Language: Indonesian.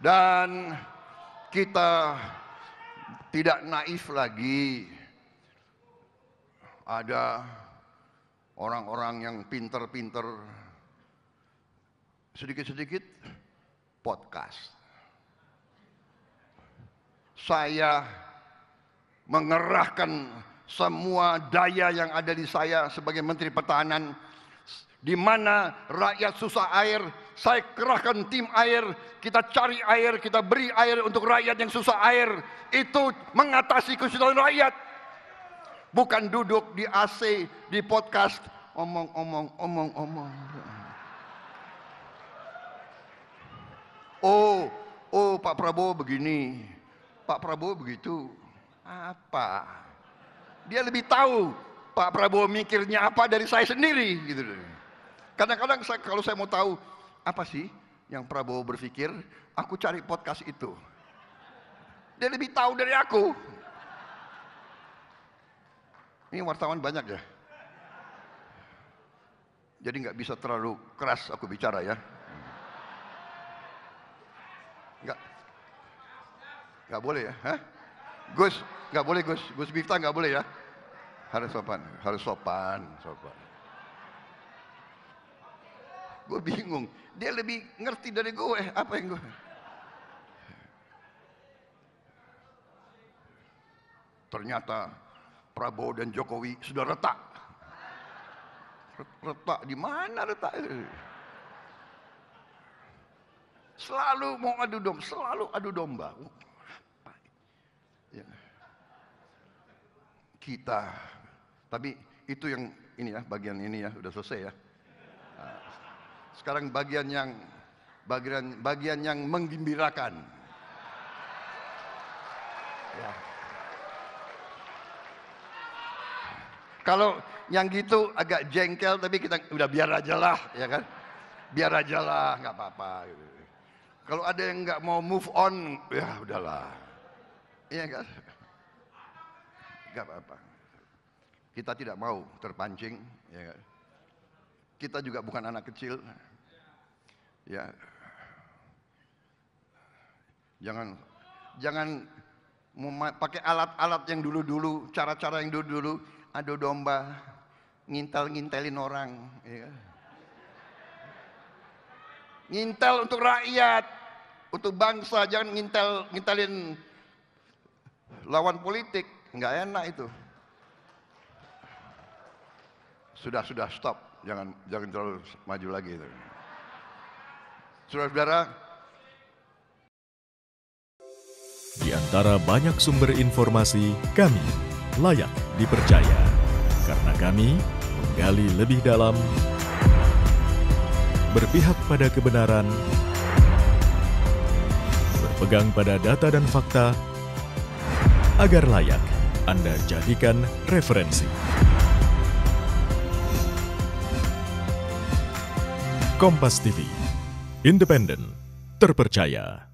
Dan kita tidak naif lagi. Ada orang-orang yang pinter-pinter sedikit-sedikit podcast. Saya mengerahkan semua daya yang ada di saya sebagai Menteri Pertahanan di mana rakyat susah air, saya kerahkan tim air, kita cari air, kita beri air untuk rakyat yang susah air. Itu mengatasi kesulitan rakyat. Bukan duduk di AC, di podcast, omong, omong, omong, omong. Oh, oh Pak Prabowo begini, Pak Prabowo begitu. Apa? Dia lebih tahu Pak Prabowo mikirnya apa dari saya sendiri gitu loh. Kadang-kadang saya, kalau saya mau tahu apa sih yang Prabowo berpikir, aku cari podcast itu. Dia lebih tahu dari aku. Ini wartawan banyak ya. Jadi nggak bisa terlalu keras aku bicara ya. Nggak, nggak boleh ya. Hah? Gus, nggak boleh Gus. Gus Miftah nggak boleh ya. Harus sopan, harus sopan, sopan gue bingung dia lebih ngerti dari gue eh, apa yang gue ternyata Prabowo dan Jokowi sudah retak retak di mana retak selalu mau adu dom selalu adu domba ya. kita tapi itu yang ini ya bagian ini ya sudah selesai ya sekarang bagian yang bagian bagian yang menggembirakan. Ya. Kalau yang gitu agak jengkel tapi kita udah biar aja lah ya kan. Biar aja lah nggak apa-apa. Gitu. Kalau ada yang nggak mau move on ya udahlah. Iya kan? nggak apa-apa. Kita tidak mau terpancing, ya kan? Kita juga bukan anak kecil. Ya. Jangan jangan pakai alat-alat yang dulu-dulu, cara-cara yang dulu-dulu, adu domba, ngintel-ngintelin orang, ya. Ngintel untuk rakyat, untuk bangsa, jangan ngintel ngintelin lawan politik, nggak enak itu sudah sudah stop jangan jangan terlalu maju lagi itu saudara-saudara di antara banyak sumber informasi kami layak dipercaya karena kami menggali lebih dalam berpihak pada kebenaran berpegang pada data dan fakta agar layak Anda jadikan referensi. Kompas TV, independen, terpercaya.